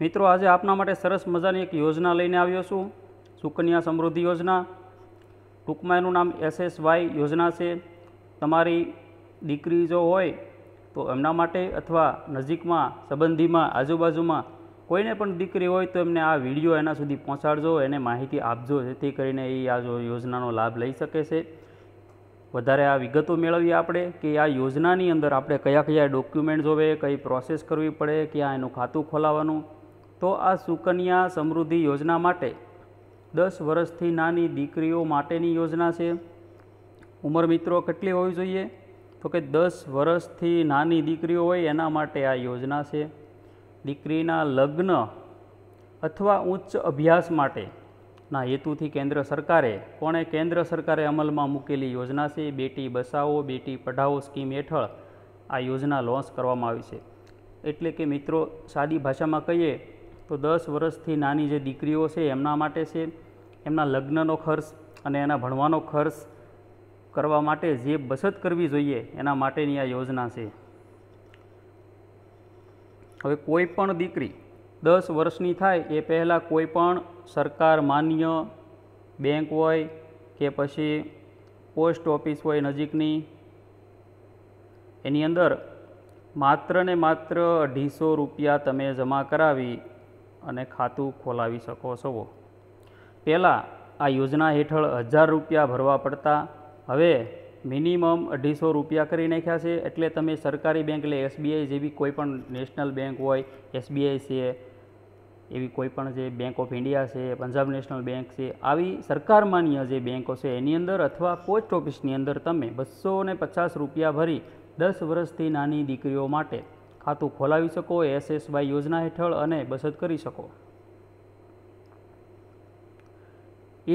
મિત્રો આજે આપના માટે સરસ મજાની એક યોજના લઈને આવ્યો છું સુકન્યા સમૃદ્ધિ યોજના ટૂંકમાં એનું નામ એસએસવાય યોજના છે તમારી દીકરી જો હોય તો એમના માટે અથવા નજીકમાં સંબંધીમાં આજુબાજુમાં કોઈને પણ દીકરી હોય તો એમને આ વિડીયો એના સુધી પહોંચાડજો એને માહિતી આપજો જેથી કરીને એ આ યોજનાનો લાભ લઈ શકે છે વધારે આ વિગતો મેળવીએ આપણે કે આ યોજનાની અંદર આપણે કયા કયા ડોક્યુમેન્ટ જોવે કઈ પ્રોસેસ કરવી પડે ક્યાં એનું ખાતું ખોલાવવાનું તો આ સુકન્યા સમૃદ્ધિ યોજના માટે દસ વર્ષથી નાની દીકરીઓ માટેની યોજના છે ઉંમર મિત્રો કેટલી હોવી જોઈએ તો કે દસ વર્ષથી નાની દીકરીઓ હોય એના માટે આ યોજના છે દીકરીના લગ્ન અથવા ઉચ્ચ અભ્યાસ માટેના હેતુથી કેન્દ્ર સરકારે કોણે કેન્દ્ર સરકારે અમલમાં મૂકેલી યોજના છે બેટી બસાવો બેટી પઢાવો સ્કીમ હેઠળ આ યોજના લોન્ચ કરવામાં આવી છે એટલે કે મિત્રો સાદી ભાષામાં કહીએ તો દસ વર્ષથી નાની જે દીકરીઓ છે એમના માટે છે એમના લગ્નનો ખર્ચ અને એના ભણવાનો ખર્ચ કરવા માટે જે બચત કરવી જોઈએ એના માટેની આ યોજના છે હવે કોઈ પણ દીકરી દસ વર્ષની થાય એ પહેલાં કોઈ પણ સરકાર માન્ય બેંક હોય કે પછી પોસ્ટ ઓફિસ હોય નજીકની એની અંદર માત્ર ને માત્ર અઢીસો રૂપિયા તમે જમા કરાવી અને ખાતું ખોલાવી શકો છો પહેલાં આ યોજના હેઠળ હજાર રૂપિયા ભરવા પડતા હવે મિનિમમ અઢીસો રૂપિયા કરી નાખ્યા છે એટલે તમે સરકારી બેંક એટલે એસબીઆઈ જેવી કોઈપણ નેશનલ બેંક હોય એસબીઆઈ છે એવી કોઈપણ જે બેંક ઓફ ઇન્ડિયા છે પંજાબ નેશનલ બેંક છે આવી સરકાર માન્ય જે બેંકો છે એની અંદર અથવા પોસ્ટ ઓફિસની અંદર તમે બસો ને પચાસ રૂપિયા ભરી દસ વર્ષથી નાની દીકરીઓ માટે ખાતું ખોલાવી શકો એસએસવાય યોજના હેઠળ અને બચત કરી શકો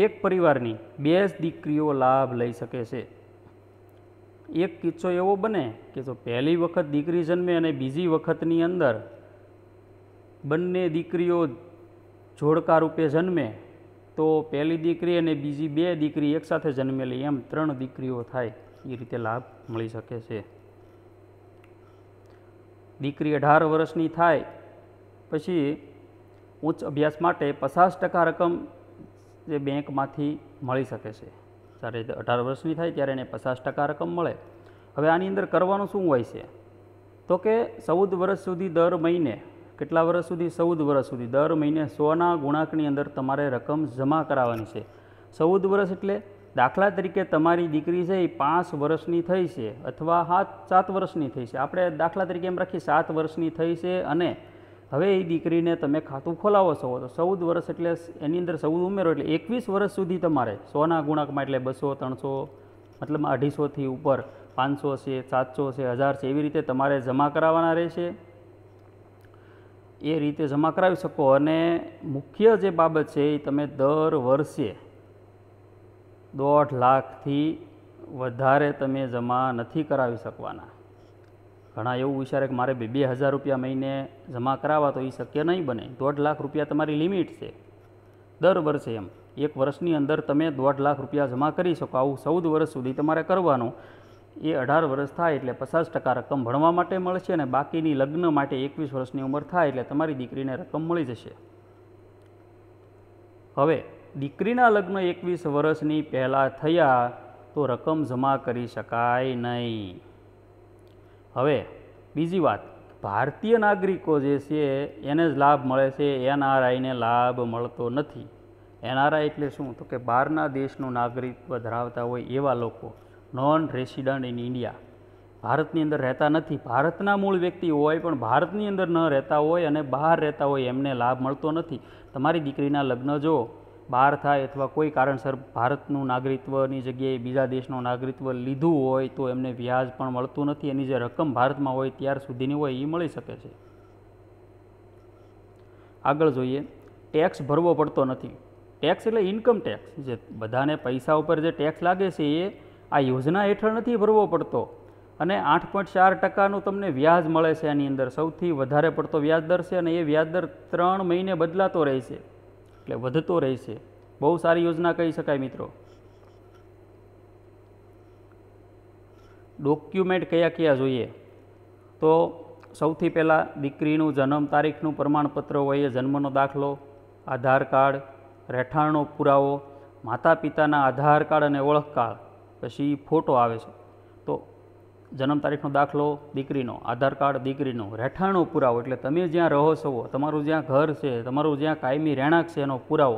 એક પરિવારની બે જ દીકરીઓ લાભ લઈ શકે છે એક કિસ્સો એવો બને કે જો પહેલી વખત દીકરી જન્મે અને બીજી વખતની અંદર બંને દીકરીઓ જોડકા રૂપે જન્મે તો પહેલી દીકરી અને બીજી બે દીકરી એકસાથે જન્મેલી એમ ત્રણ દીકરીઓ થાય એ રીતે લાભ મળી શકે છે દીકરી અઢાર વર્ષની થાય પછી ઉચ્ચ અભ્યાસ માટે પચાસ ટકા રકમ જે બેંકમાંથી મળી શકે છે જ્યારે અઢાર વર્ષની થાય ત્યારે એને પચાસ ટકા રકમ મળે હવે આની અંદર કરવાનું શું હોય છે તો કે ચૌદ વર્ષ સુધી દર મહિને કેટલા વર્ષ સુધી ચૌદ વર્ષ સુધી દર મહિને સોના ગુણાંકની અંદર તમારે રકમ જમા કરાવવાની છે ચૌદ વર્ષ એટલે દાખલા તરીકે તમારી દીકરી છે એ પાંચ વર્ષની થઈ છે અથવા હાથ સાત વર્ષની થઈ છે આપણે દાખલા તરીકે એમ રાખીએ સાત વર્ષની થઈ છે અને હવે એ દીકરીને તમે ખાતું ખોલાવો છો તો ચૌદ વર્ષ એટલે એની અંદર ચૌદ ઉમેરો એટલે એકવીસ વર્ષ સુધી તમારે સોના ગુણાંકમાં એટલે બસો ત્રણસો મતલબ અઢીસોથી ઉપર પાંચસો છે સાતસો છે હજાર છે એવી રીતે તમારે જમા કરાવવાના રહેશે એ રીતે જમા કરાવી શકો અને મુખ્ય જે બાબત છે એ તમે દર વર્ષે દોઢ લાખથી વધારે તમે જમા નથી કરાવી શકવાના ઘણા એવું વિચારે કે મારે બે બે હજાર રૂપિયા મહિને જમા કરાવવા તો એ શક્ય નહીં બને દોઢ લાખ રૂપિયા તમારી લિમિટ છે દર વર્ષે એમ એક વર્ષની અંદર તમે દોઢ લાખ રૂપિયા જમા કરી શકો આવું ચૌદ વર્ષ સુધી તમારે કરવાનું એ અઢાર વર્ષ થાય એટલે પચાસ ટકા રકમ ભણવા માટે મળશે અને બાકીની લગ્ન માટે એકવીસ વર્ષની ઉંમર થાય એટલે તમારી દીકરીને રકમ મળી જશે હવે દીકરીના લગ્ન એકવીસ વર્ષની પહેલાં થયા તો રકમ જમા કરી શકાય નહીં હવે બીજી વાત ભારતીય નાગરિકો જે છે એને જ લાભ મળે છે એનઆરઆઈને લાભ મળતો નથી એનઆરઆઈ એટલે શું તો કે બહારના દેશનું નાગરિકત્વ ધરાવતા હોય એવા લોકો નોન રેસિડન્ટ ઇન ઇન્ડિયા ભારતની અંદર રહેતા નથી ભારતના મૂળ વ્યક્તિ હોય પણ ભારતની અંદર ન રહેતા હોય અને બહાર રહેતા હોય એમને લાભ મળતો નથી તમારી દીકરીના લગ્ન જો બહાર થાય અથવા કોઈ કારણસર ભારતનું નાગરિકત્વની જગ્યાએ બીજા દેશનું નાગરિકત્વ લીધું હોય તો એમને વ્યાજ પણ મળતું નથી એની જે રકમ ભારતમાં હોય ત્યાર સુધીની હોય એ મળી શકે છે આગળ જોઈએ ટેક્સ ભરવો પડતો નથી ટેક્સ એટલે ઇન્કમ ટેક્સ જે બધાને પૈસા ઉપર જે ટેક્સ લાગે છે એ આ યોજના હેઠળ નથી ભરવો પડતો અને આઠ પોઈન્ટ ચાર ટકાનું તમને વ્યાજ મળે છે આની અંદર સૌથી વધારે પડતો વ્યાજ દર છે અને એ વ્યાજદર ત્રણ મહિને બદલાતો રહેશે એટલે વધતો રહેશે બહુ સારી યોજના કહી શકાય મિત્રો ડોક્યુમેન્ટ કયા કયા જોઈએ તો સૌથી પહેલાં દીકરીનું જન્મ તારીખનું પ્રમાણપત્ર હોય એ જન્મનો દાખલો આધાર કાર્ડ રહેઠાણનો પુરાવો માતા પિતાના આધાર કાર્ડ અને ઓળખ કાર્ડ પછી ફોટો આવે છે જન્મ તારીખનો દાખલો દીકરીનો આધાર કાર્ડ દીકરીનો રહેઠાણો પુરાવો એટલે તમે જ્યાં રહો છો તમારું જ્યાં ઘર છે તમારું જ્યાં કાયમી રહેણાંક છે એનો પુરાવો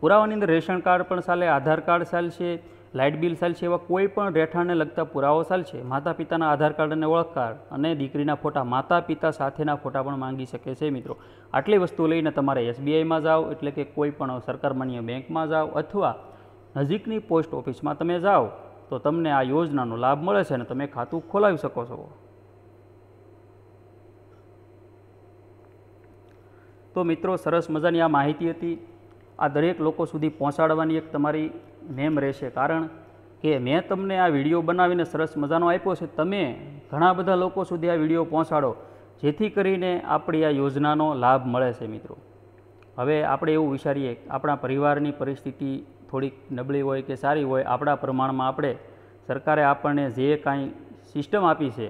પુરાવાની અંદર રેશન કાર્ડ પણ ચાલે આધાર કાર્ડ ચાલશે લાઇટ બિલ ચાલશે એવા કોઈ પણ રહેઠાણને લગતા પુરાવો ચાલશે માતા પિતાના આધાર કાર્ડ અને ઓળખ કાર્ડ અને દીકરીના ફોટા માતા પિતા સાથેના ફોટા પણ માંગી શકે છે મિત્રો આટલી વસ્તુ લઈને તમારે એસબીઆઈમાં જાઓ એટલે કે કોઈ પણ સરકાર માન્ય બેંકમાં જાઓ અથવા નજીકની પોસ્ટ ઓફિસમાં તમે જાઓ તો તમને આ યોજનાનો લાભ મળે છે અને તમે ખાતું ખોલાવી શકો છો તો મિત્રો સરસ મજાની આ માહિતી હતી આ દરેક લોકો સુધી પહોંચાડવાની એક તમારી નેમ રહેશે કારણ કે મેં તમને આ વિડીયો બનાવીને સરસ મજાનો આપ્યો છે તમે ઘણા બધા લોકો સુધી આ વિડીયો પહોંચાડો જેથી કરીને આપણી આ યોજનાનો લાભ મળે છે મિત્રો હવે આપણે એવું વિચારીએ આપણા પરિવારની પરિસ્થિતિ થોડીક નબળી હોય કે સારી હોય આપણા પ્રમાણમાં આપણે સરકારે આપણને જે કાંઈ સિસ્ટમ આપી છે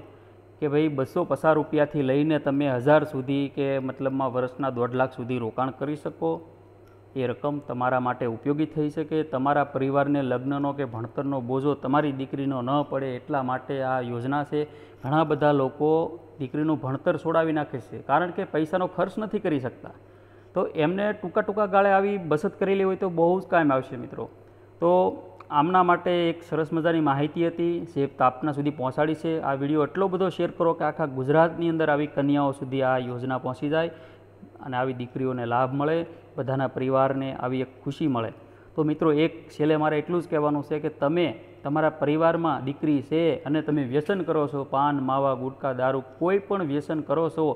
કે ભાઈ બસો પસાર રૂપિયાથી લઈને તમે હજાર સુધી કે મતલબમાં વર્ષના દોઢ લાખ સુધી રોકાણ કરી શકો એ રકમ તમારા માટે ઉપયોગી થઈ શકે તમારા પરિવારને લગ્નનો કે ભણતરનો બોજો તમારી દીકરીનો ન પડે એટલા માટે આ યોજના છે ઘણા બધા લોકો દીકરીનું ભણતર છોડાવી નાખે છે કારણ કે પૈસાનો ખર્ચ નથી કરી શકતા તો એમને ટૂંકા ટૂંકા ગાળે આવી બચત કરેલી હોય તો બહુ જ કાયમ આવશે મિત્રો તો આમના માટે એક સરસ મજાની માહિતી હતી જે તાપના સુધી પહોંચાડી છે આ વિડીયો એટલો બધો શેર કરો કે આખા ગુજરાતની અંદર આવી કન્યાઓ સુધી આ યોજના પહોંચી જાય અને આવી દીકરીઓને લાભ મળે બધાના પરિવારને આવી એક ખુશી મળે તો મિત્રો એક છેલ્લે મારે એટલું જ કહેવાનું છે કે તમે તમારા પરિવારમાં દીકરી છે અને તમે વ્યસન કરો છો પાન માવા ગુટકા દારૂ કોઈ પણ વ્યસન કરો છો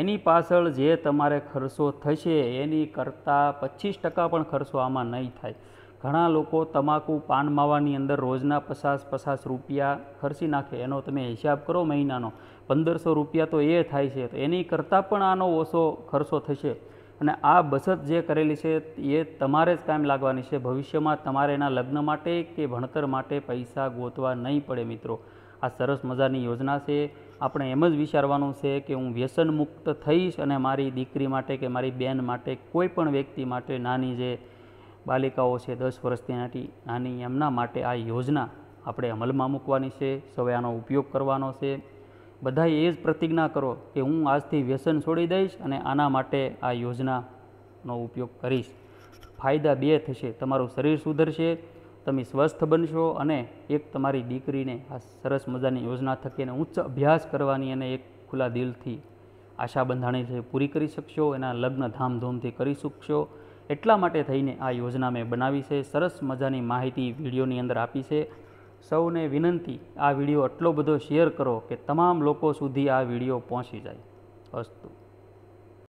એની પાછળ જે તમારે ખર્ચો થશે એની કરતાં પચીસ ટકા પણ ખર્ચો આમાં નહીં થાય ઘણા લોકો તમાકુ પાન માવાની અંદર રોજના પચાસ પચાસ રૂપિયા ખર્ચી નાખે એનો તમે હિસાબ કરો મહિનાનો પંદરસો રૂપિયા તો એ થાય છે તો એની કરતાં પણ આનો ઓછો ખર્ચો થશે અને આ બચત જે કરેલી છે એ તમારે જ કાયમ લાગવાની છે ભવિષ્યમાં તમારે એના લગ્ન માટે કે ભણતર માટે પૈસા ગોતવા નહીં પડે મિત્રો આ સરસ મજાની યોજના છે આપણે એમ જ વિચારવાનું છે કે હું વ્યસન મુક્ત થઈશ અને મારી દીકરી માટે કે મારી બેન માટે કોઈ પણ વ્યક્તિ માટે નાની જે બાલિકાઓ છે દસ વર્ષથી નાની નાની એમના માટે આ યોજના આપણે અમલમાં મૂકવાની છે સૌએ આનો ઉપયોગ કરવાનો છે બધાએ એ જ પ્રતિજ્ઞા કરો કે હું આજથી વ્યસન છોડી દઈશ અને આના માટે આ યોજનાનો ઉપયોગ કરીશ ફાયદા બે થશે તમારું શરીર સુધરશે તમે સ્વસ્થ બનશો અને એક તમારી દીકરીને આ સરસ મજાની યોજના થકીને ઉચ્ચ અભ્યાસ કરવાની અને એક ખુલ્લા દિલથી આશા બંધાણી છે પૂરી કરી શકશો એના લગ્ન ધામધૂમથી કરી શકશો એટલા માટે થઈને આ યોજના મેં બનાવી છે સરસ મજાની માહિતી વિડીયોની અંદર આપી છે સૌને વિનંતી આ વિડીયો આટલો બધો શેર કરો કે તમામ લોકો સુધી આ વિડીયો પહોંચી જાય અસ્તુ